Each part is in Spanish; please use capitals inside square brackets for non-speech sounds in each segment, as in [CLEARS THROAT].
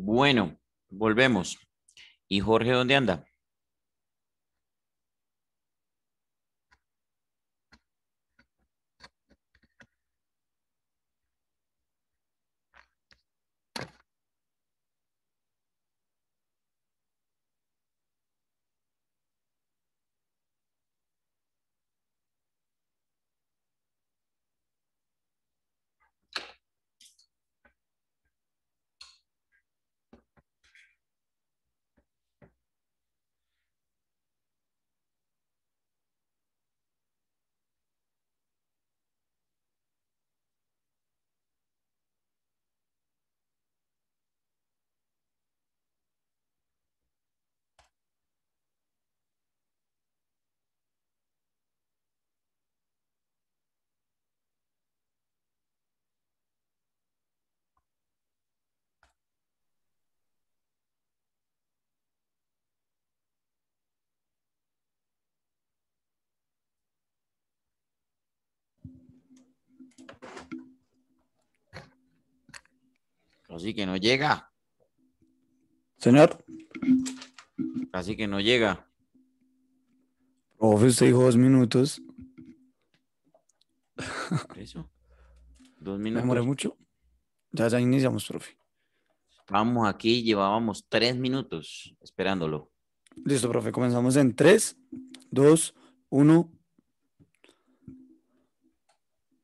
Bueno, volvemos. ¿Y Jorge dónde anda? Así que no llega. Señor. Así que no llega. Profe, usted dijo dos minutos. Eso. Dos minutos. ¿Me mucho? Ya, iniciamos, profe. Vamos aquí, llevábamos tres minutos esperándolo. Listo, profe. Comenzamos en tres, dos, uno.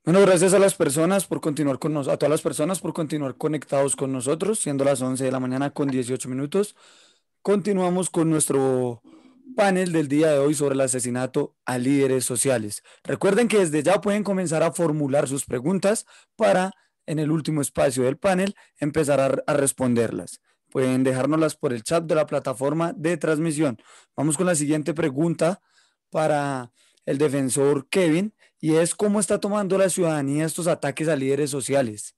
Bueno, gracias a las personas por continuar con a todas las personas por continuar conectados con nosotros, siendo las 11 de la mañana con 18 minutos. Continuamos con nuestro panel del día de hoy sobre el asesinato a líderes sociales. Recuerden que desde ya pueden comenzar a formular sus preguntas para en el último espacio del panel empezar a, a responderlas. Pueden dejárnoslas por el chat de la plataforma de transmisión. Vamos con la siguiente pregunta para el defensor Kevin y es cómo está tomando la ciudadanía estos ataques a líderes sociales.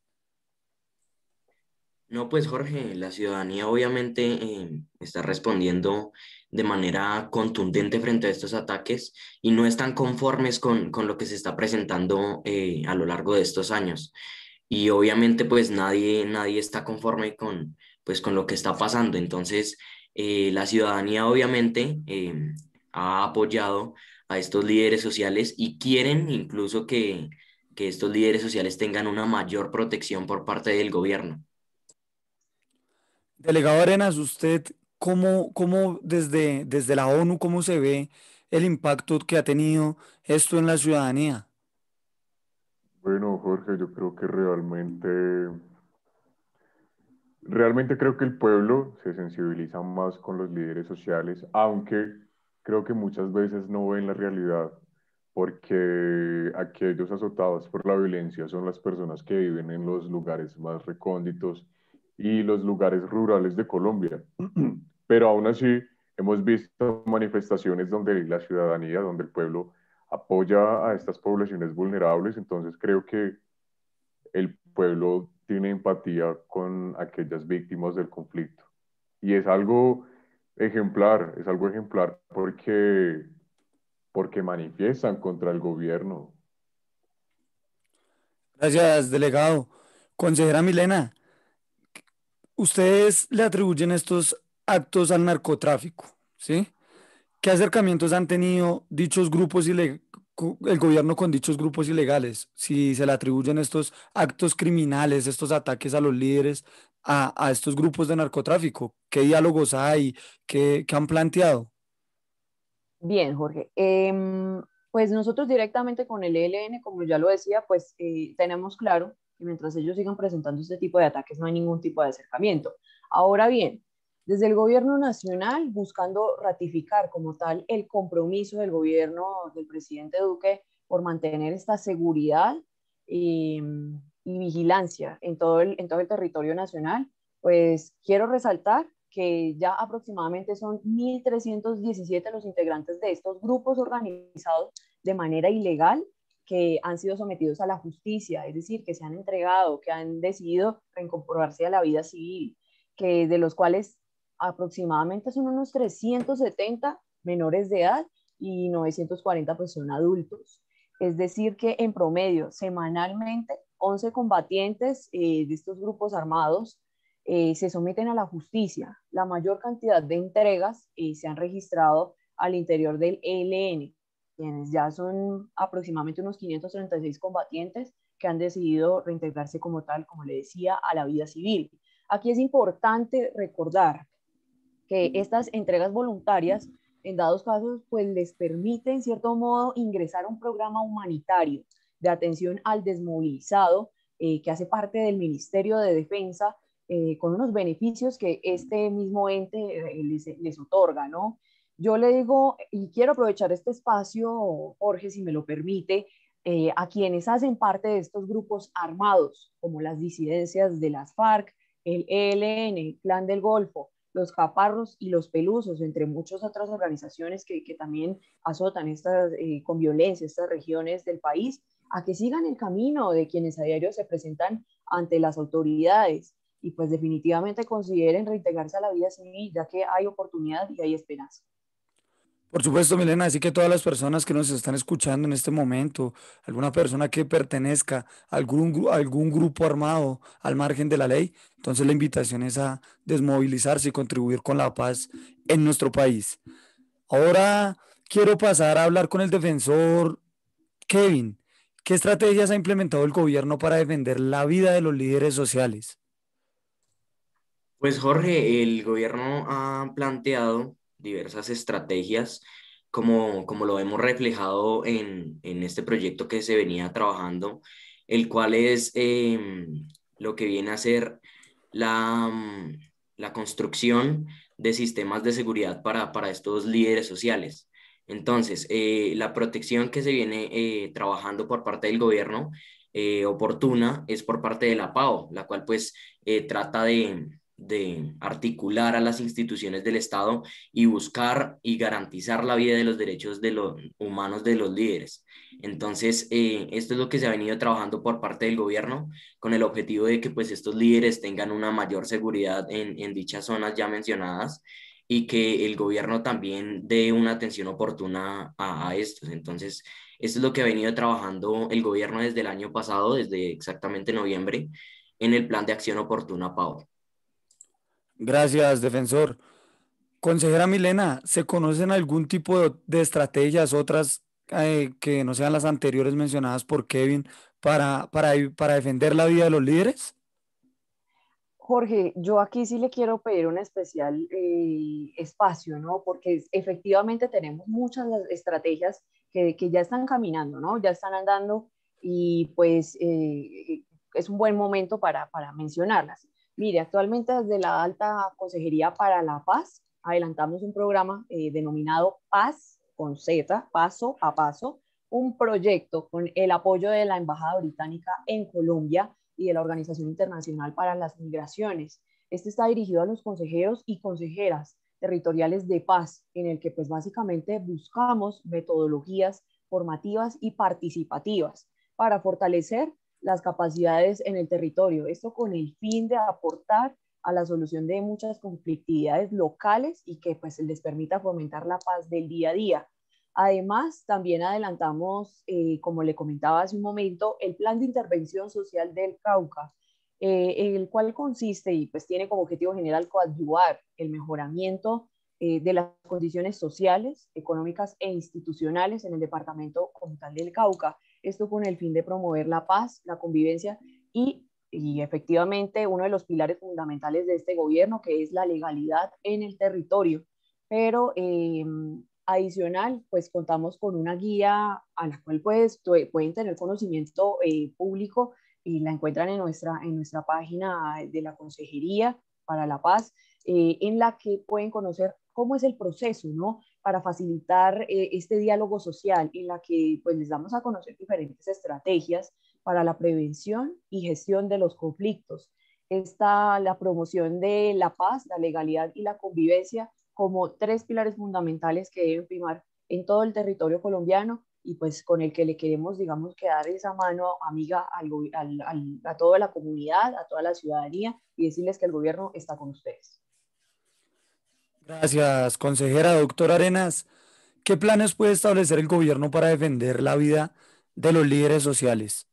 No, pues Jorge, la ciudadanía obviamente em, está respondiendo de manera contundente frente a estos ataques y no están conformes con, lo que se está presentando eh, a lo largo de estos años. Y obviamente pues nadie, nadie está conforme con, pues, con lo que está pasando. Entonces, eh, la ciudadanía obviamente em, ha apoyado a estos líderes sociales y quieren incluso que, estos líderes sociales tengan una mayor protección por parte del gobierno. Delegado Arenas, usted, ¿cómo, desde, desde la ONU, cómo se ve el impacto que ha tenido esto en la ciudadanía? Bueno, Jorge, yo creo que realmente, realmente creo que el pueblo se sensibiliza más con los líderes sociales, aunque creo que muchas veces no ven la realidad porque aquellos azotados por la violencia son las personas que viven en los lugares más recónditos y los lugares rurales de Colombia. [CLEARS THROAT] Pero aún así, hemos visto manifestaciones donde la ciudadanía, donde el pueblo apoya a estas poblaciones vulnerables, entonces creo que el pueblo tiene empatía con aquellas víctimas del conflicto. Y es algo ejemplar, es algo ejemplar porque, porque manifiestan contra el gobierno. Gracias, delegado. Consejera Milena, ustedes le atribuyen estos actos al narcotráfico, ¿sí? ¿Qué acercamientos han tenido dichos grupos el gobierno con dichos grupos ilegales? Si se le atribuyen estos actos criminales, estos ataques a los líderes a, estos grupos de narcotráfico? ¿Qué diálogos hay? ¿Qué, han planteado? Bien, Jorge. Em, pues nosotros directamente con el ELN, como ya lo decía, pues eh, tenemos claro que mientras ellos sigan presentando este tipo de ataques no hay ningún tipo de acercamiento. Ahora bien, desde el gobierno nacional, buscando ratificar como tal el compromiso del gobierno del presidente Duque por mantener esta seguridad, eh, y vigilancia en todo el, en todo el territorio nacional, pues quiero resaltar que ya aproximadamente son 1.317 los integrantes de estos grupos organizados de manera ilegal que han sido sometidos a la justicia, es decir, que se han entregado, que han decidido reincorporarse a la vida civil, que de los cuales aproximadamente son unos 370 menores de edad y 940 pues son adultos. Es decir, que en promedio, semanalmente, 11 combatientes eh, de estos grupos armados eh, se someten a la justicia. La mayor cantidad de entregas eh, se han registrado al interior del ELN, quienes ya son aproximadamente unos 536 combatientes que han decidido reintegrarse como tal, como le decía, a la vida civil. Aquí es importante recordar que estas entregas voluntarias, en dados casos, pues les permite, en cierto modo, ingresar a un programa humanitario de atención al desmovilizado, eh, que hace parte del Ministerio de Defensa, eh, con unos beneficios que este mismo ente eh, les, les, otorga, ¿no? Yo le digo, y quiero aprovechar este espacio, Jorge, si me lo permite, a quienes hacen parte de estos grupos armados, como las disidencias de las FARC, el ELN, el Clan del Golfo, los Caparros y los Pelusos, entre muchas otras organizaciones que, también azotan estas, con violencia estas regiones del país a que sigan el camino de quienes a diario se presentan ante las autoridades y pues definitivamente consideren reintegrarse a la vida civil, ya que hay oportunidad y hay esperanza. Por supuesto, Milena, así que todas las personas que nos están escuchando en este momento, alguna persona que pertenezca a algún, algún grupo armado al margen de la ley, entonces la invitación es a desmovilizarse y contribuir con la paz en nuestro país. Ahora quiero pasar a hablar con el defensor Kevin. ¿Qué estrategias ha implementado el gobierno para defender la vida de los líderes sociales? Pues Jorge, el gobierno ha planteado diversas estrategias, como, lo hemos reflejado en, este proyecto que se venía trabajando, el cual es em, lo que viene a ser mm, la, construcción de sistemas de seguridad para estos líderes sociales. Entonces, eh, la protección que se viene eh, trabajando por parte del gobierno eh, oportuna es por parte de la PAO, la cual pues trata de, articular a las instituciones del Estado y buscar y garantizar la vida de los derechos de los humanos de los líderes. Entonces, esto es lo que se ha venido trabajando por parte del gobierno con el objetivo de que pues estos líderes tengan una mayor seguridad en dichas zonas ya mencionadas y que el gobierno también dé una atención oportuna a, a, estos. Entonces, esto es lo que ha venido trabajando el gobierno desde el año pasado, desde exactamente noviembre, en el plan de acción oportuna, Pau. Gracias, defensor. Consejera Milena, ¿se conocen algún tipo de, estrategias, otras eh, que no sean las anteriores mencionadas por Kevin, para, para, para defender la vida de los líderes? Jorge, yo aquí sí le quiero pedir un especial eh, espacio, ¿no? Porque efectivamente tenemos muchas estrategias que, que, ya están caminando, ¿no? Ya están andando y pues eh, es un buen momento para, para mencionarlas. Mire, actualmente desde la Alta Consejería para la Paz adelantamos un programa eh, denominado Paz con Z, paso a paso, un proyecto con el apoyo de la Embajada Británica en Colombia y de la Organización Internacional para las Migraciones. Este está dirigido a los consejeros y consejeras territoriales de paz, en el que pues básicamente buscamos metodologías formativas y participativas para fortalecer las capacidades en el territorio. Esto con el fin de aportar a la solución de muchas conflictividades locales y que pues les permita fomentar la paz del día a día. Además, también adelantamos, eh, como le comentaba hace un momento, el plan de intervención social del Cauca, eh, el cual consiste y pues tiene como objetivo general coadyuvar el mejoramiento eh, de las condiciones sociales, económicas e institucionales en el departamento como tal del Cauca. Esto con el fin de promover la paz, la convivencia y, y efectivamente uno de los pilares fundamentales de este gobierno, que es la legalidad en el territorio. Pero em, Adicional, pues contamos con una guía a la cual pues, pueden tener conocimiento eh, público y la encuentran en nuestra, en nuestra página de la Consejería para la Paz, eh, en la que pueden conocer cómo es el proceso, ¿no? Para facilitar eh, este diálogo social, en la que pues les damos a conocer diferentes estrategias para la prevención y gestión de los conflictos. Está la promoción de la paz, la legalidad y la convivencia como tres pilares fundamentales que deben primar en todo el territorio colombiano y pues con el que le queremos, digamos, que dar esa mano amiga a toda la comunidad, a toda la ciudadanía y decirles que el gobierno está con ustedes. Gracias, consejera Doctor Arenas. ¿Qué planes puede establecer el gobierno para defender la vida de los líderes sociales?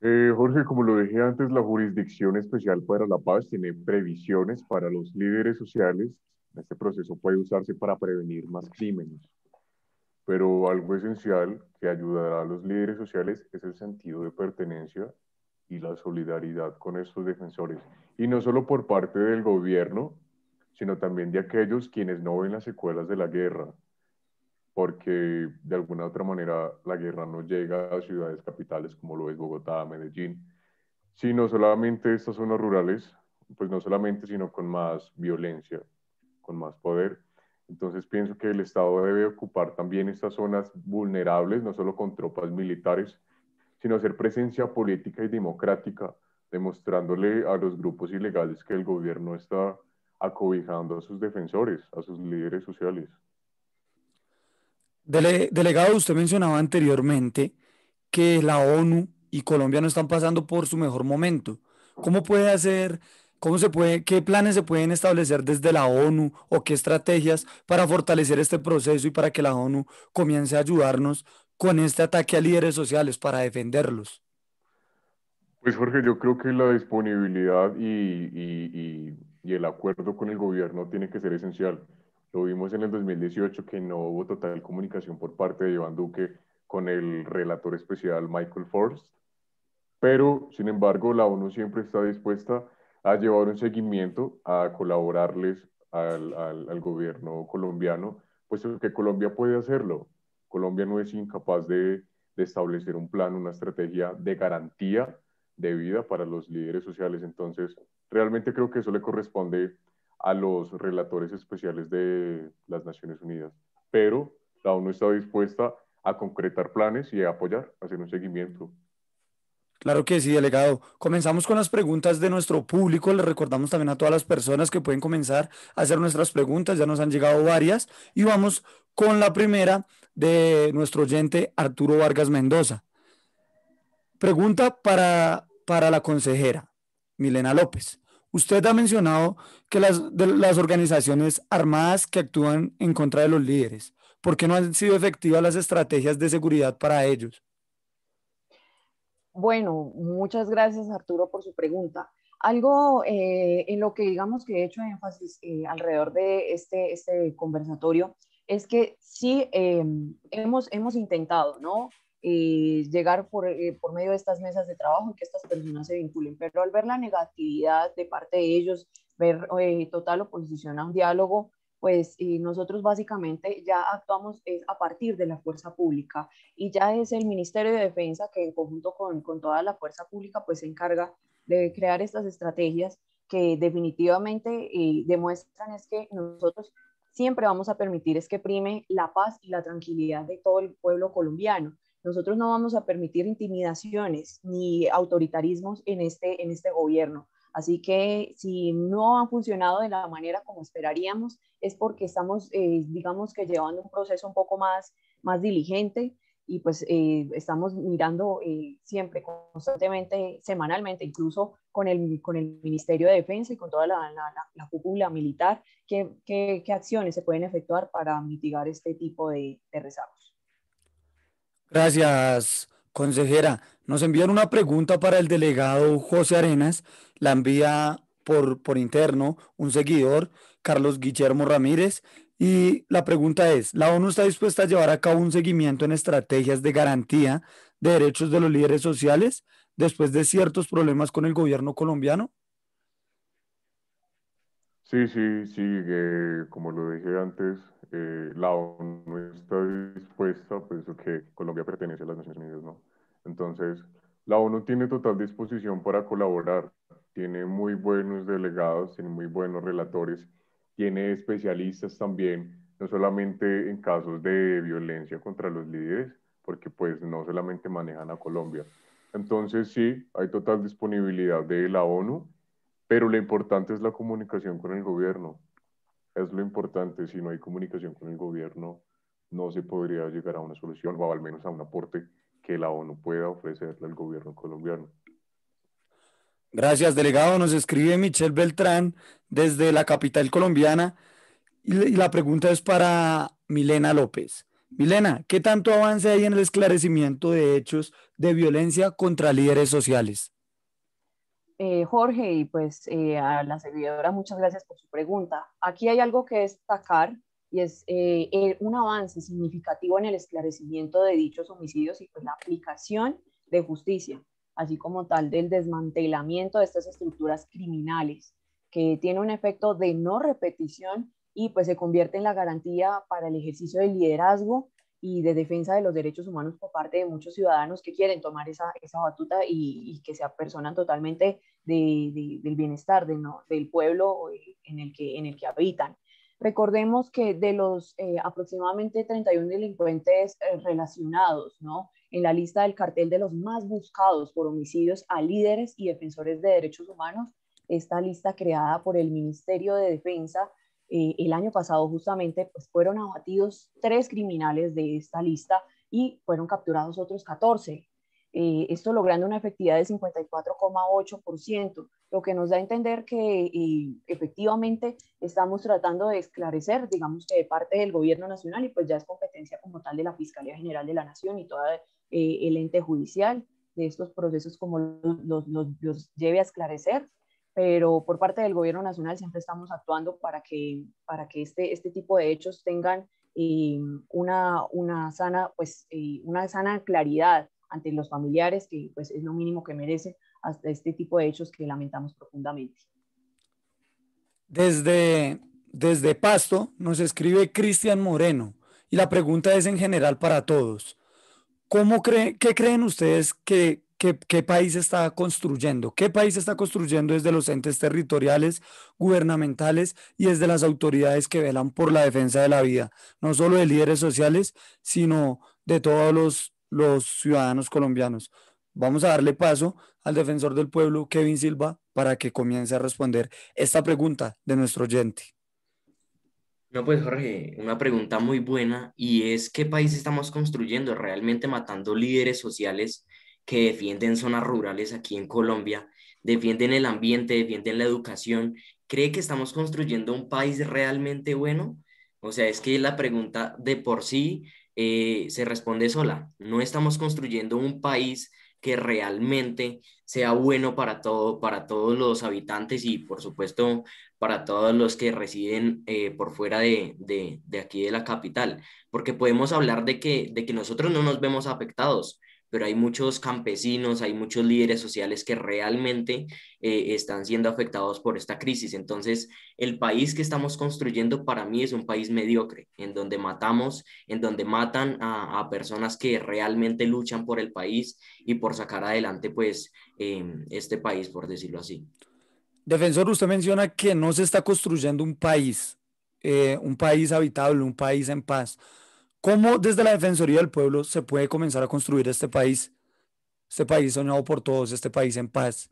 Eh, Jorge, como lo dije antes, la Jurisdicción Especial para la Paz tiene previsiones para los líderes sociales. Este proceso puede usarse para prevenir más crímenes. Pero algo esencial que ayudará a los líderes sociales es el sentido de pertenencia y la solidaridad con estos defensores. Y no solo por parte del gobierno, sino también de aquellos quienes no ven las secuelas de la guerra, porque de alguna u otra manera la guerra no llega a ciudades capitales como lo es Bogotá, Medellín, sino solamente estas zonas rurales, pues no solamente, sino con más violencia, con más poder. Entonces pienso que el Estado debe ocupar también estas zonas vulnerables, no solo con tropas militares, sino hacer presencia política y democrática, demostrándole a los grupos ilegales que el gobierno está acobijando a sus defensores, a sus líderes sociales delegado, usted mencionaba anteriormente que la ONU y Colombia no están pasando por su mejor momento. ¿Cómo puede hacer, cómo se puede, qué planes se pueden establecer desde la ONU o qué estrategias para fortalecer este proceso y para que la ONU comience a ayudarnos con este ataque a líderes sociales para defenderlos? Pues Jorge, yo creo que la disponibilidad y, y el acuerdo con el gobierno tiene que ser esencial. Lo vimos en el 2018 que no hubo total comunicación por parte de Iván Duque con el relator especial Michael Forst, pero sin embargo la ONU siempre está dispuesta a llevar un seguimiento, a colaborarles al, al, gobierno colombiano, puesto que Colombia puede hacerlo. Colombia no es incapaz de, de establecer un plan, una estrategia de garantía de vida para los líderes sociales. Entonces, realmente creo que eso le corresponde a los relatores especiales de las Naciones Unidas, pero la ONU está dispuesta a concretar planes y a apoyar, a hacer un seguimiento. Claro que sí, delegado. Comenzamos con las preguntas de nuestro público. le recordamos también a todas las personas que pueden comenzar a hacer nuestras preguntas. Ya nos han llegado varias. Y vamos con la primera de nuestro oyente Arturo Vargas Mendoza. Pregunta para la consejera Milena López. Usted ha mencionado que las, organizaciones armadas que actúan en contra de los líderes, ¿por qué no han sido efectivas las estrategias de seguridad para ellos? Bueno, muchas gracias Arturo por su pregunta. Algo eh, en lo que digamos que he hecho énfasis eh, alrededor de este, este conversatorio es que sí eh, hemos, hemos intentado, ¿no? Eh, llegar por, eh, por medio de estas mesas de trabajo y que estas personas se vinculen. Pero al ver la negatividad de parte de ellos, ver eh, total oposición a un diálogo, pues nosotros básicamente ya actuamos a partir de la fuerza pública y ya es el Ministerio de Defensa que en conjunto con, con toda la fuerza pública pues se encarga de crear estas estrategias que definitivamente demuestran es que nosotros siempre vamos a permitir es que prime la paz y la tranquilidad de todo el pueblo colombiano. Nosotros no vamos a permitir intimidaciones ni autoritarismos en este, en este gobierno. Así que si no han funcionado de la manera como esperaríamos, es porque estamos, eh, digamos que llevando un proceso un poco más, más diligente y pues eh, estamos mirando eh, siempre, constantemente, semanalmente, incluso con el, con el Ministerio de Defensa y con toda la, cúpula militar, qué, acciones se pueden efectuar para mitigar este tipo de, de rezagos. Gracias, consejera. Nos envían una pregunta para el delegado José Arenas. La envía por, interno un seguidor, Carlos Guillermo Ramírez. Y la pregunta es, ¿la ONU está dispuesta a llevar a cabo un seguimiento en estrategias de garantía de derechos de los líderes sociales después de ciertos problemas con el gobierno colombiano? Sí, sí, sí, eh, como lo dije antes, eh, la ONU está dispuesta, pues que Colombia pertenece a las Naciones Unidas, ¿no? Entonces, la ONU tiene total disposición para colaborar, tiene muy buenos delegados, tiene muy buenos relatores, tiene especialistas también, no solamente en casos de violencia contra los líderes, porque pues no solamente manejan a Colombia. Entonces sí, hay total disponibilidad de la ONU, pero lo importante es la comunicación con el gobierno es lo importante. Si no hay comunicación con el gobierno, no se podría llegar a una solución o al menos a un aporte que la ONU pueda ofrecerle al gobierno colombiano. Gracias, delegado. Nos escribe Michelle Beltrán desde la capital colombiana y la pregunta es para Milena López. Milena, ¿qué tanto avance hay en el esclarecimiento de hechos de violencia contra líderes sociales? Eh, Jorge, y pues eh, a la servidora muchas gracias por su pregunta. Aquí hay algo que destacar y es eh, un avance significativo en el esclarecimiento de dichos homicidios y pues la aplicación de justicia, así como tal del desmantelamiento de estas estructuras criminales, que tiene un efecto de no repetición y pues se convierte en la garantía para el ejercicio del liderazgo y de defensa de los derechos humanos por parte de muchos ciudadanos que quieren tomar esa, batuta y, que se apersonan totalmente del bienestar del pueblo en el, que, en el que habitan. Recordemos que de los eh, aproximadamente 31 delincuentes eh, relacionados en la lista del cartel de los más buscados por homicidios a líderes y defensores de derechos humanos, esta lista creada por el Ministerio de Defensa eh, el año pasado justamente pues, fueron abatidos tres criminales de esta lista y fueron capturados otros 14. Eh, esto logrando una efectividad de 54,8%, lo que nos da a entender que eh, efectivamente estamos tratando de esclarecer, digamos que de parte del gobierno nacional y pues ya es competencia como tal de la Fiscalía General de la Nación y todo el ente judicial de estos procesos como los, los lleve a esclarecer pero por parte del gobierno nacional siempre estamos actuando para que, para que este, este tipo de hechos tengan eh, una, una, sana, pues, eh, una sana claridad ante los familiares, que pues, es lo mínimo que merece hasta este tipo de hechos que lamentamos profundamente. Desde, desde Pasto nos escribe Cristian Moreno y la pregunta es en general para todos. ¿Cómo ¿Qué creen ustedes que ¿Qué, país está construyendo? ¿Qué país está construyendo desde los entes territoriales, gubernamentales y desde las autoridades que velan por la defensa de la vida? No solo de líderes sociales, sino de todos los, los ciudadanos colombianos. Vamos a darle paso al defensor del pueblo, Kevin Silva, para que comience a responder esta pregunta de nuestro oyente. No, pues Jorge, una pregunta muy buena y es qué país estamos construyendo realmente matando líderes sociales que defienden zonas rurales aquí en Colombia, defienden el ambiente, defienden la educación. ¿Cree que estamos construyendo un país realmente bueno? O sea, es que la pregunta de por sí eh, se responde sola. No estamos construyendo un país que realmente sea bueno para, todo, para todos los habitantes y por supuesto para todos los que residen eh, por fuera de, aquí de la capital, porque podemos hablar de de que nosotros no nos vemos afectados, pero hay muchos campesinos, hay muchos líderes sociales que realmente eh, están siendo afectados por esta crisis. Entonces, el país que estamos construyendo para mí es un país mediocre, en donde matamos, en donde matan a, personas que realmente luchan por el país y por sacar adelante, pues, em, este país, por decirlo así. Defensor, usted menciona que no se está construyendo un país, eh, un país habitable, un país en paz. ¿Cómo desde la Defensoría del Pueblo se puede comenzar a construir este país? Este país soñado por todos, este país en paz.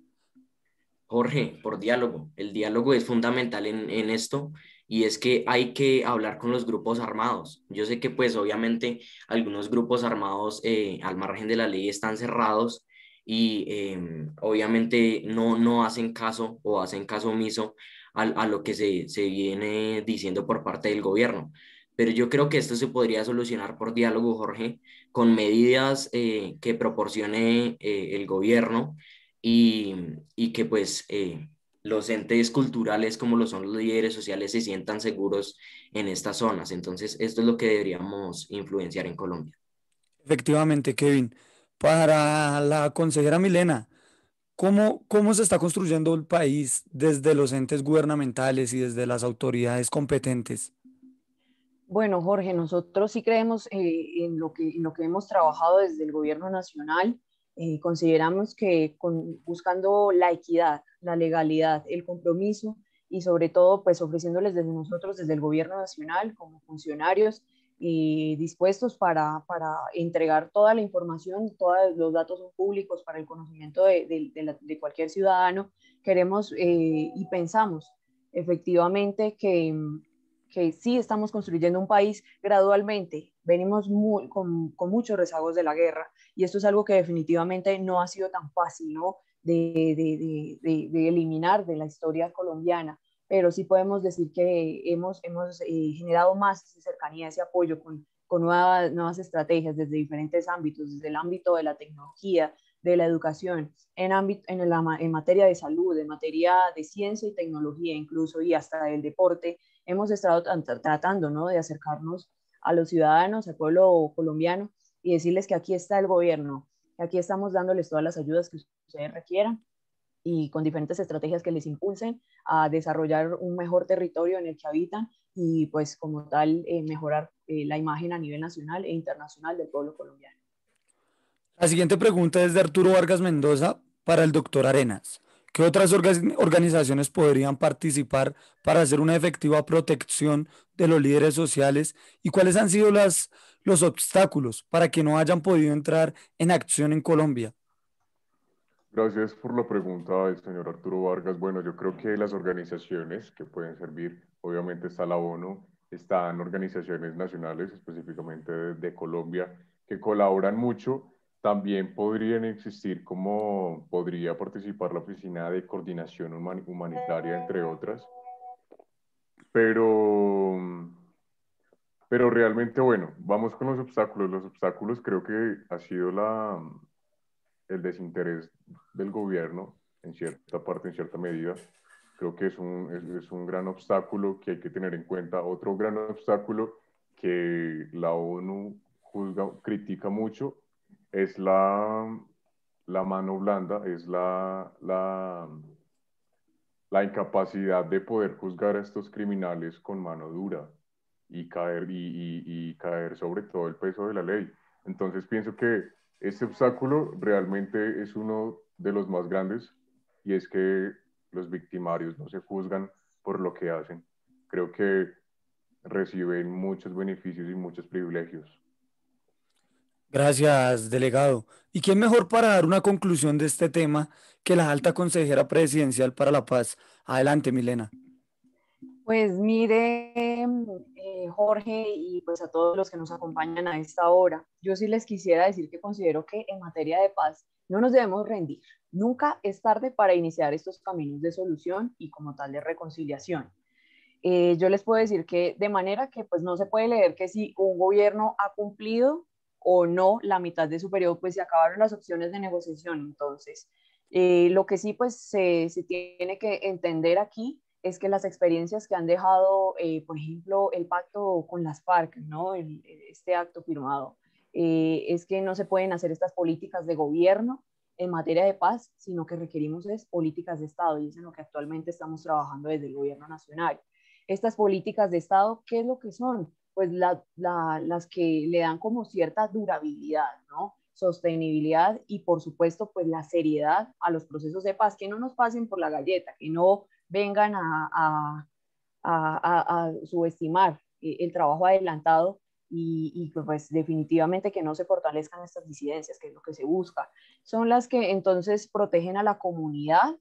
Jorge, por diálogo. El diálogo es fundamental en, en esto y es que hay que hablar con los grupos armados. Yo sé que pues obviamente algunos grupos armados eh, al margen de la ley están cerrados y em, obviamente no, no hacen caso o hacen caso omiso a, a lo que se, se viene diciendo por parte del gobierno pero yo creo que esto se podría solucionar por diálogo, Jorge, con medidas eh, que proporcione eh, el gobierno y, y que pues eh, los entes culturales como lo son los líderes sociales se sientan seguros en estas zonas. Entonces, esto es lo que deberíamos influenciar en Colombia. Efectivamente, Kevin. Para la consejera Milena, ¿Cómo, ¿Cómo, se está construyendo el país desde los entes gubernamentales y desde las autoridades competentes? Bueno, Jorge, nosotros sí creemos eh, en, lo que, lo que hemos trabajado desde el gobierno nacional. Eh, consideramos que con, buscando la equidad, la legalidad, el compromiso y sobre todo pues ofreciéndoles desde nosotros, desde el gobierno nacional como funcionarios dispuestos para, entregar toda la información, todos los datos públicos para el conocimiento de, cualquier ciudadano, queremos eh, y pensamos efectivamente que, que sí estamos construyendo un país gradualmente, venimos con, muchos rezagos de la guerra y esto es algo que definitivamente no ha sido tan fácil de, eliminar de la historia colombiana, pero sí podemos decir que hemos, eh, generado más cercanía, ese apoyo con, nuevas, nuevas estrategias desde diferentes ámbitos, desde el ámbito de la tecnología, de la educación, en, en, en materia de salud, en materia de ciencia y tecnología incluso, y hasta el deporte, hemos estado tratando de acercarnos a los ciudadanos, al pueblo colombiano y decirles que aquí está el gobierno, que aquí estamos dándoles todas las ayudas que ustedes requieran y con diferentes estrategias que les impulsen a desarrollar un mejor territorio en el que habitan y pues como tal eh, mejorar eh, la imagen a nivel nacional e internacional del pueblo colombiano. La siguiente pregunta es de Arturo Vargas Mendoza para el doctor Arenas. ¿Qué otras organizaciones podrían participar para hacer una efectiva protección de los líderes sociales? ¿Y cuáles han sido las, los obstáculos para que no hayan podido entrar en acción en Colombia? Gracias por la pregunta, señor Arturo Vargas. Bueno, yo creo que las organizaciones que pueden servir, obviamente está la ONU, están organizaciones nacionales, específicamente de Colombia, que colaboran mucho también podrían existir como podría participar la Oficina de Coordinación Humanitaria, entre otras. Pero, pero realmente, bueno, vamos con los obstáculos. Los obstáculos creo que ha sido la, el desinterés del gobierno, en cierta parte, en cierta medida. Creo que es un, es un gran obstáculo que hay que tener en cuenta. Otro gran obstáculo que la ONU juzga, critica mucho es la, la mano blanda, es la, la, la, incapacidad de poder juzgar a estos criminales con mano dura y caer, y caer sobre todo el peso de la ley. Entonces pienso que este obstáculo realmente es uno de los más grandes y es que los victimarios no se juzgan por lo que hacen. Creo que reciben muchos beneficios y muchos privilegios. Gracias, delegado. ¿Y quién mejor para dar una conclusión de este tema que la alta consejera presidencial para la paz? Adelante, Milena. Pues mire, eh, Jorge, y pues a todos los que nos acompañan a esta hora, yo sí les quisiera decir que considero que en materia de paz no nos debemos rendir. Nunca es tarde para iniciar estos caminos de solución y como tal de reconciliación. Eh, yo les puedo decir que de manera que pues no se puede leer que si un gobierno ha cumplido o no la mitad de su periodo, pues se acabaron las opciones de negociación. Entonces, eh, lo que sí pues se, tiene que entender aquí es que las experiencias que han dejado, eh, por ejemplo, el pacto con las FARC, ¿no? este acto firmado, eh, es que no se pueden hacer estas políticas de gobierno en materia de paz, sino que requerimos es políticas de Estado y es en lo que actualmente estamos trabajando desde el gobierno nacional. Estas políticas de Estado, ¿qué es lo que son? pues las que le dan como cierta durabilidad, ¿no? Sostenibilidad y por supuesto pues la seriedad a los procesos de paz, que no nos pasen por la galleta, que no vengan a, a, a, subestimar eh, el trabajo adelantado y, pues definitivamente que no se fortalezcan estas disidencias, que es lo que se busca. Son las que entonces protegen a la comunidad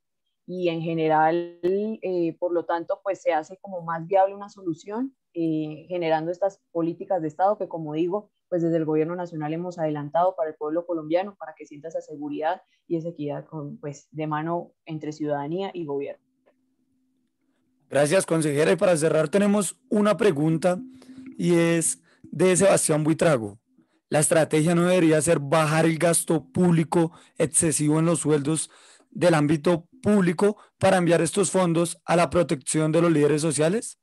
y en general, eh, por lo tanto, pues se hace como más viable una solución eh, generando estas políticas de Estado que, como digo, pues desde el gobierno nacional hemos adelantado para el pueblo colombiano, para que sienta esa seguridad y esa equidad pues, de mano entre ciudadanía y gobierno. Gracias, consejera. Y para cerrar tenemos una pregunta y es de Sebastián Buitrago. La estrategia no debería ser bajar el gasto público excesivo en los sueldos del ámbito público para enviar estos fondos a la protección de los líderes sociales?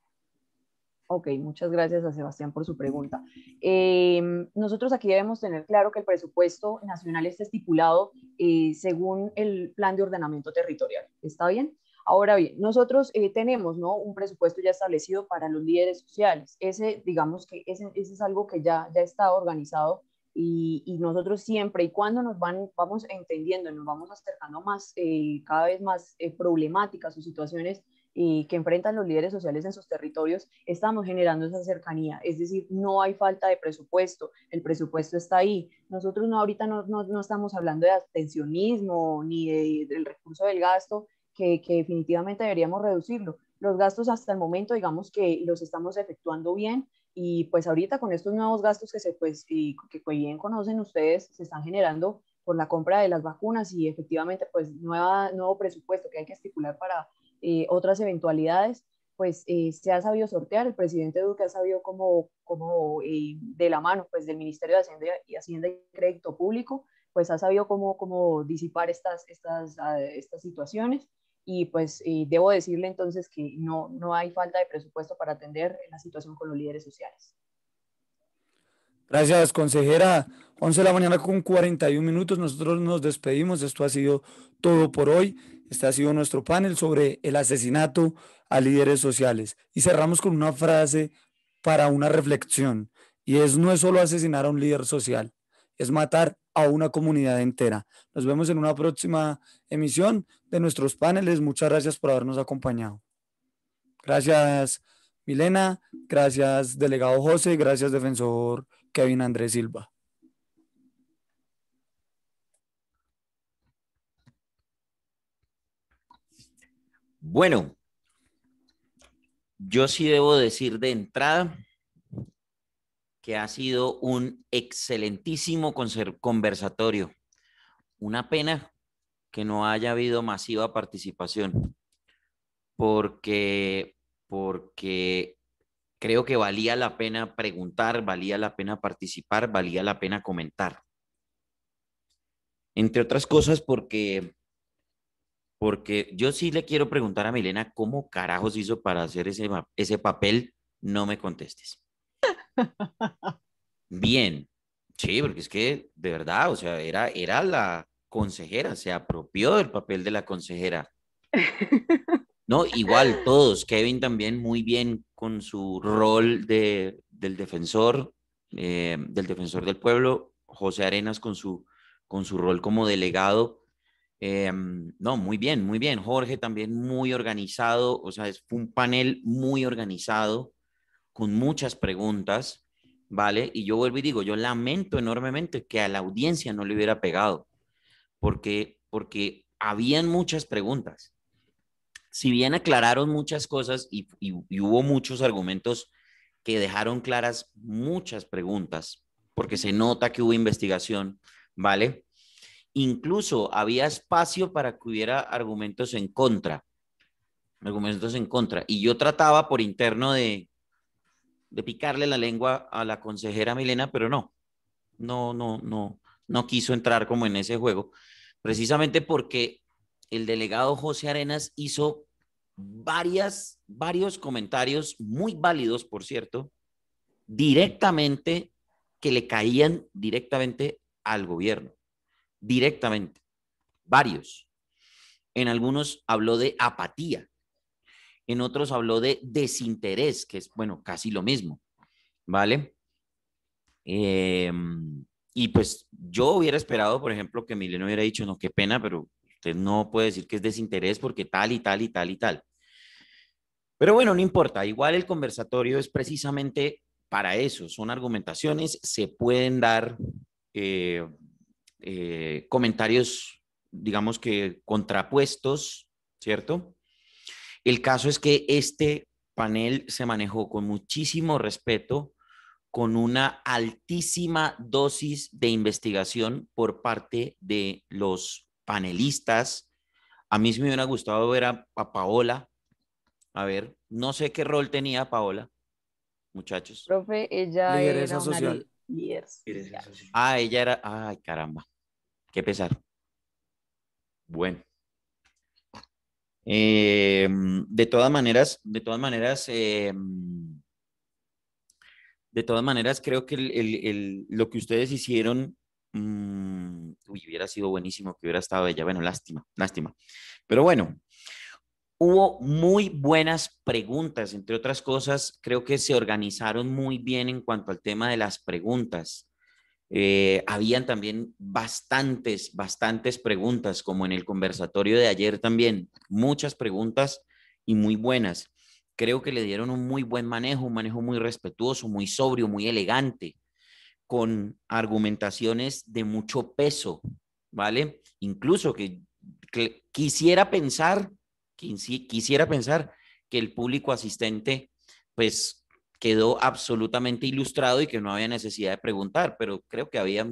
Ok, muchas gracias a Sebastián por su pregunta. Em, nosotros aquí debemos tener claro que el presupuesto nacional está estipulado eh, según el plan de ordenamiento territorial. ¿Está bien? Ahora bien, nosotros eh, tenemos ¿no? un presupuesto ya establecido para los líderes sociales. Ese, digamos que ese, es algo que ya, ya está organizado y, y, nosotros siempre y cuando nos van, vamos entendiendo, nos vamos acercando más, eh, cada vez más problemáticas o situaciones y que enfrentan los líderes sociales en sus territorios, estamos generando esa cercanía. Es decir, no hay falta de presupuesto, el presupuesto está ahí. Nosotros no, ahorita no, no, estamos hablando de abstencionismo ni de, del recurso del gasto, que, que definitivamente deberíamos reducirlo. Los gastos hasta el momento, digamos que los estamos efectuando bien, y pues ahorita con estos nuevos gastos que se pues que bien conocen ustedes se están generando por la compra de las vacunas y efectivamente pues nueva, nuevo presupuesto que hay que estipular para eh, otras eventualidades, pues eh, se ha sabido sortear, el presidente Duque ha sabido como como eh, de la mano pues, del Ministerio de Hacienda y, Hacienda y Crédito Público, pues ha sabido cómo, cómo disipar estas, estas, ah, estas situaciones y pues debo decirle entonces que no, no hay falta de presupuesto para atender la situación con los líderes sociales. Gracias, consejera. 11 de la mañana con 41 minutos. Nosotros nos despedimos. Esto ha sido todo por hoy. Este ha sido nuestro panel sobre el asesinato a líderes sociales. Y cerramos con una frase para una reflexión. Y es, no es solo asesinar a un líder social, es matar a una comunidad entera. Nos vemos en una próxima emisión de nuestros paneles. Muchas gracias por habernos acompañado. Gracias, Milena. Gracias, delegado José. Gracias, defensor Kevin Andrés Silva. Bueno, yo sí debo decir de entrada que ha sido un excelentísimo conversatorio. Una pena que no haya habido masiva participación, porque, porque creo que valía la pena preguntar, valía la pena participar, valía la pena comentar. Entre otras cosas porque porque yo sí le quiero preguntar a Milena cómo carajos hizo para hacer ese, ese papel, no me contestes. [LAUGHS] Bien, sí, porque es que de verdad, o sea, era, era la consejera, se apropió del papel de la consejera. [LAUGHS] No, igual todos, Kevin también muy bien con su rol de, del defensor, eh, del defensor del pueblo, José Arenas con su, con su rol como delegado Em, no, muy bien, muy bien. Jorge también muy organizado, o sea, es un panel muy organizado, con muchas preguntas, ¿vale? Y yo vuelvo y digo, yo lamento enormemente que a la audiencia no le hubiera pegado, porque, porque habían muchas preguntas. Si bien aclararon muchas cosas y hubo muchos argumentos que dejaron claras muchas preguntas, porque se nota que hubo investigación, ¿vale? incluso había espacio para que hubiera argumentos en contra, argumentos en contra. Y yo trataba por interno de, de picarle la lengua a la consejera Milena, pero no, no, no, no, no quiso entrar como en ese juego, precisamente porque el delegado José Arenas hizo varias, varios comentarios muy válidos, por cierto, directamente, que le caían directamente al gobierno directamente, varios. En algunos habló de apatía, en otros habló de desinterés, que es, bueno, casi lo mismo, ¿vale? Em, y pues yo hubiera esperado, por ejemplo, que Mileno hubiera dicho, no, qué pena, pero usted no puede decir que es desinterés porque tal y tal y tal y tal. Pero bueno, no importa, igual el conversatorio es precisamente para eso, son argumentaciones, se pueden dar eh, eh, comentarios, digamos que contrapuestos, ¿cierto? El caso es que este panel se manejó con muchísimo respeto, con una altísima dosis de investigación por parte de los panelistas. A mí me hubiera gustado ver a, Paola. A ver, no sé qué rol tenía Paola, muchachos. Profe, ella era social. Una Ah, ella era, ay caramba qué pesar. Bueno. Em, de todas maneras, de todas maneras, em, de todas maneras, creo que lo que ustedes hicieron mm, hubiera sido buenísimo que hubiera estado ella. Bueno, lástima, lástima. Pero bueno, hubo muy buenas preguntas. Entre otras cosas, creo que se organizaron muy bien en cuanto al tema de las preguntas. Eh, habían también bastantes, bastantes preguntas, como en el conversatorio de ayer también, muchas preguntas y muy buenas. Creo que le dieron un muy buen manejo, un manejo muy respetuoso, muy sobrio, muy elegante, con argumentaciones de mucho peso, ¿vale? Incluso que quisiera pensar, quisiera pensar que el público asistente, pues quedó absolutamente ilustrado y que no había necesidad de preguntar, pero creo que había,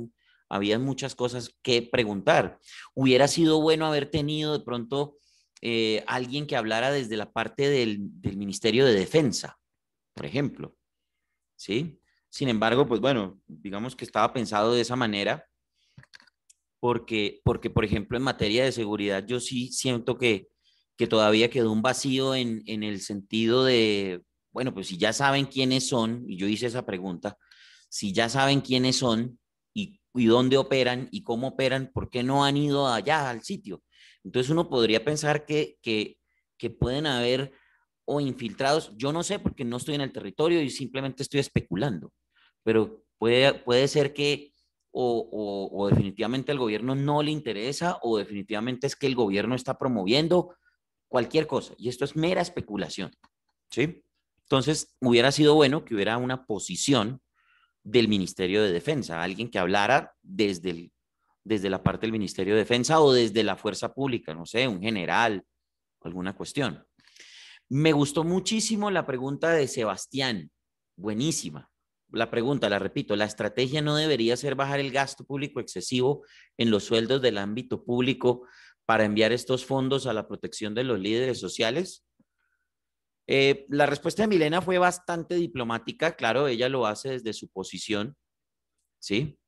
muchas cosas que preguntar. Hubiera sido bueno haber tenido de pronto eh, alguien que hablara desde la parte del, Ministerio de Defensa, por ejemplo. ¿Sí? Sin embargo, pues bueno, digamos que estaba pensado de esa manera, porque, porque por ejemplo, en materia de seguridad yo sí siento que, todavía quedó un vacío en el sentido de, bueno, pues si ya saben quiénes son, y yo hice esa pregunta, si ya saben quiénes son y, y dónde operan y cómo operan, ¿por qué no han ido allá al sitio? Entonces uno podría pensar que, que, pueden haber o infiltrados, yo no sé porque no estoy en el territorio y simplemente estoy especulando, pero puede, puede ser que o, definitivamente al gobierno no le interesa o definitivamente es que el gobierno está promoviendo cualquier cosa y esto es mera especulación, ¿sí? Entonces, hubiera sido bueno que hubiera una posición del Ministerio de Defensa, alguien que hablara desde, desde la parte del Ministerio de Defensa o desde la fuerza pública, no sé, un general, alguna cuestión. Me gustó muchísimo la pregunta de Sebastián, buenísima. La pregunta, la repito, la estrategia no debería ser bajar el gasto público excesivo en los sueldos del ámbito público para enviar estos fondos a la protección de los líderes sociales. Eh, la respuesta de Milena fue bastante diplomática, claro, ella lo hace desde su posición, ¿sí?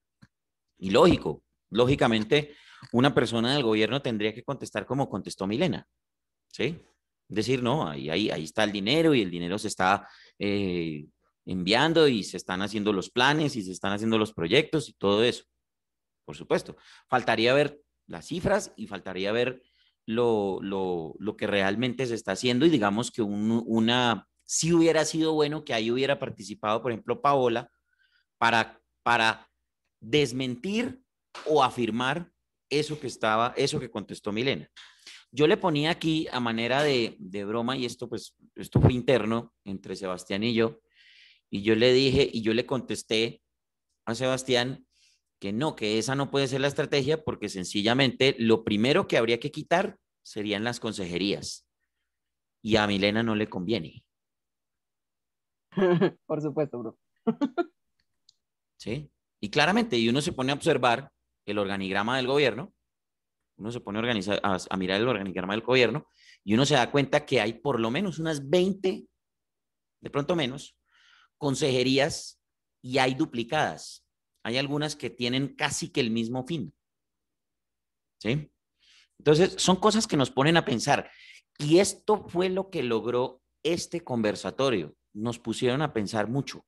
Y lógico, lógicamente, una persona del gobierno tendría que contestar como contestó Milena, ¿sí? Decir, no, ahí, ahí, ahí está el dinero y el dinero se está eh, enviando y se están haciendo los planes y se están haciendo los proyectos y todo eso, por supuesto. Faltaría ver las cifras y faltaría ver lo, que realmente se está haciendo y digamos que una, si hubiera sido bueno que ahí hubiera participado, por ejemplo, Paola, para, para desmentir o afirmar eso que estaba, eso que contestó Milena. Yo le ponía aquí a manera de, de, broma, y esto pues, esto fue interno entre Sebastián y yo, y yo le dije, y yo le contesté a Sebastián que no, que esa no puede ser la estrategia porque sencillamente lo primero que habría que quitar serían las consejerías. Y a Milena no le conviene. [LAUGHS] Por supuesto, bro. sí, y claramente, y uno se pone a observar el organigrama del gobierno, uno se pone a, organizar, a, mirar el organigrama del gobierno y uno se da cuenta que hay por lo menos unas 20, de pronto menos, consejerías y hay duplicadas. Hay algunas que tienen casi que el mismo fin. ¿Sí? Entonces, son cosas que nos ponen a pensar. Y esto fue lo que logró este conversatorio. Nos pusieron a pensar mucho.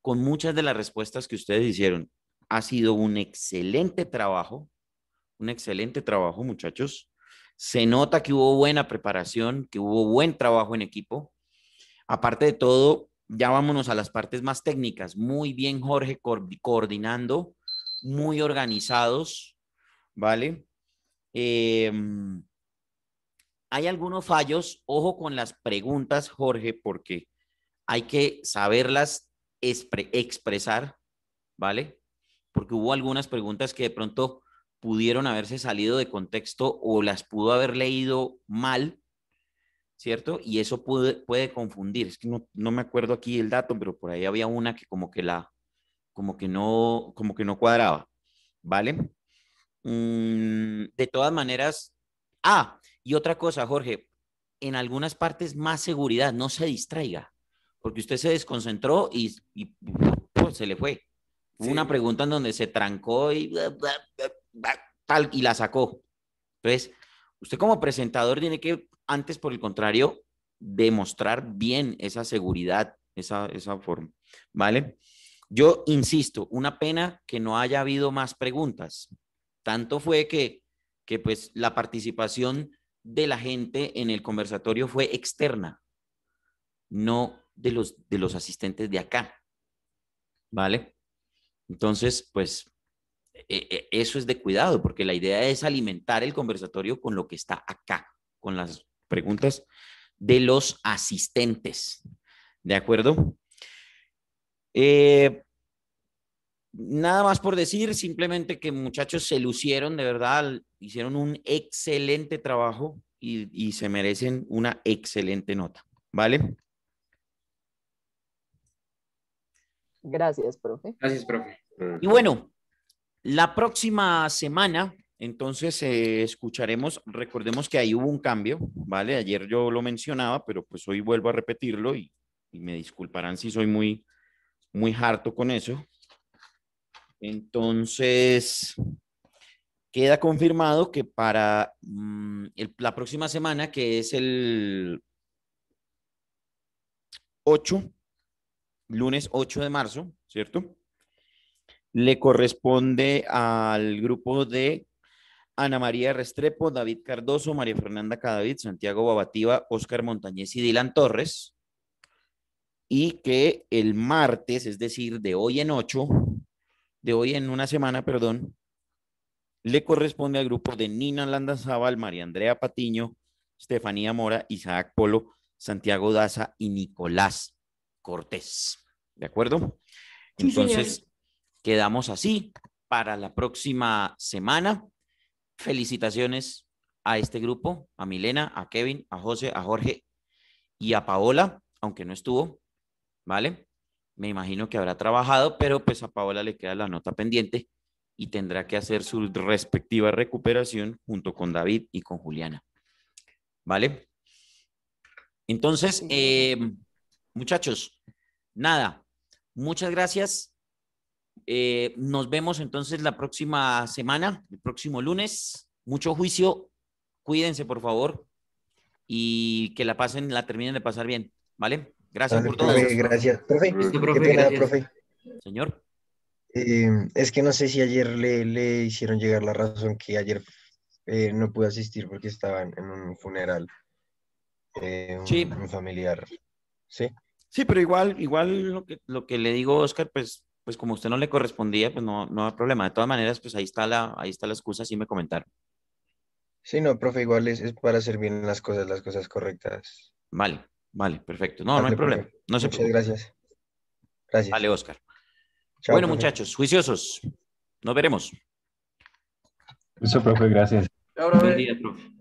Con muchas de las respuestas que ustedes hicieron, ha sido un excelente trabajo, un excelente trabajo, muchachos. Se nota que hubo buena preparación, que hubo buen trabajo en equipo. Aparte de todo, ya vámonos a las partes más técnicas. Muy bien, Jorge, coordinando, muy organizados, ¿vale? Em, hay algunos fallos, ojo con las preguntas, Jorge, porque hay que saberlas expresar, ¿vale? Porque hubo algunas preguntas que de pronto pudieron haberse salido de contexto o las pudo haber leído mal ¿cierto? Y eso puede, puede confundir, es que no, no, me acuerdo aquí el dato, pero por ahí había una que como que la, como que no, como que no cuadraba, ¿vale? Mm, de todas maneras, ah, y otra cosa, Jorge, en algunas partes más seguridad, no se distraiga, porque usted se desconcentró y, se le fue. Hubo una pregunta en donde se trancó y, tal, y la sacó. Entonces, usted como presentador tiene que antes por el contrario, demostrar bien esa seguridad, esa, forma, ¿vale? Yo insisto, una pena que no haya habido más preguntas. Tanto fue que, que pues la participación de la gente en el conversatorio fue externa, no de los, de los asistentes de acá, ¿vale? Entonces, pues e, e, eso es de cuidado, porque la idea es alimentar el conversatorio con lo que está acá, con las preguntas de los asistentes. ¿De acuerdo? Eh, nada más por decir, simplemente que muchachos se lucieron, de verdad, hicieron un excelente trabajo y, y se merecen una excelente nota, ¿vale? Gracias, profe. Gracias, profe. Y bueno, la próxima semana entonces, eh, escucharemos, recordemos que ahí hubo un cambio, ¿vale? Ayer yo lo mencionaba, pero pues hoy vuelvo a repetirlo y, me disculparán si soy muy, muy harto con eso. Entonces, queda confirmado que para mm, la próxima semana, que es el 8, lunes 8 de marzo, ¿cierto? Le corresponde al grupo de Ana María Restrepo, David Cardoso, María Fernanda Cadavid, Santiago Babativa, Óscar Montañez y Dylan Torres. Y que el martes, es decir, de hoy en ocho, de hoy en una semana, perdón, le corresponde al grupo de Nina Landazábal, María Andrea Patiño, Estefanía Mora, Isaac Polo, Santiago Daza y Nicolás Cortés. ¿De acuerdo? Entonces, quedamos así para la próxima semana felicitaciones a este grupo, a Milena, a Kevin, a José, a Jorge y a Paola, aunque no estuvo, ¿vale? Me imagino que habrá trabajado, pero pues a Paola le queda la nota pendiente y tendrá que hacer su respectiva recuperación junto con David y con Juliana, ¿vale? Entonces, eh, muchachos, nada, muchas gracias. Eh, nos vemos entonces la próxima semana, el próximo lunes. Mucho juicio, cuídense por favor y que la pasen, la terminen de pasar bien, ¿vale? Gracias por todo. gracias, profe. profe. Señor. Eh, es que no sé si ayer le, le, hicieron llegar la razón que ayer eh, no pude asistir porque estaba en un funeral. sí. un familiar. Sí. Sí, pero igual, igual lo que, lo que le digo, Oscar, pues pues como usted no le correspondía, pues no, no hay problema. De todas maneras, pues ahí está la, ahí está la excusa, sí me comentaron. Sí, no, profe, igual es, para hacer bien las cosas, las cosas correctas. Vale, vale, perfecto. No, no hay problema. No se Muchas gracias. Gracias. Vale, Oscar. bueno, muchachos, juiciosos. Nos veremos. Eso, profe, gracias. Buen profe.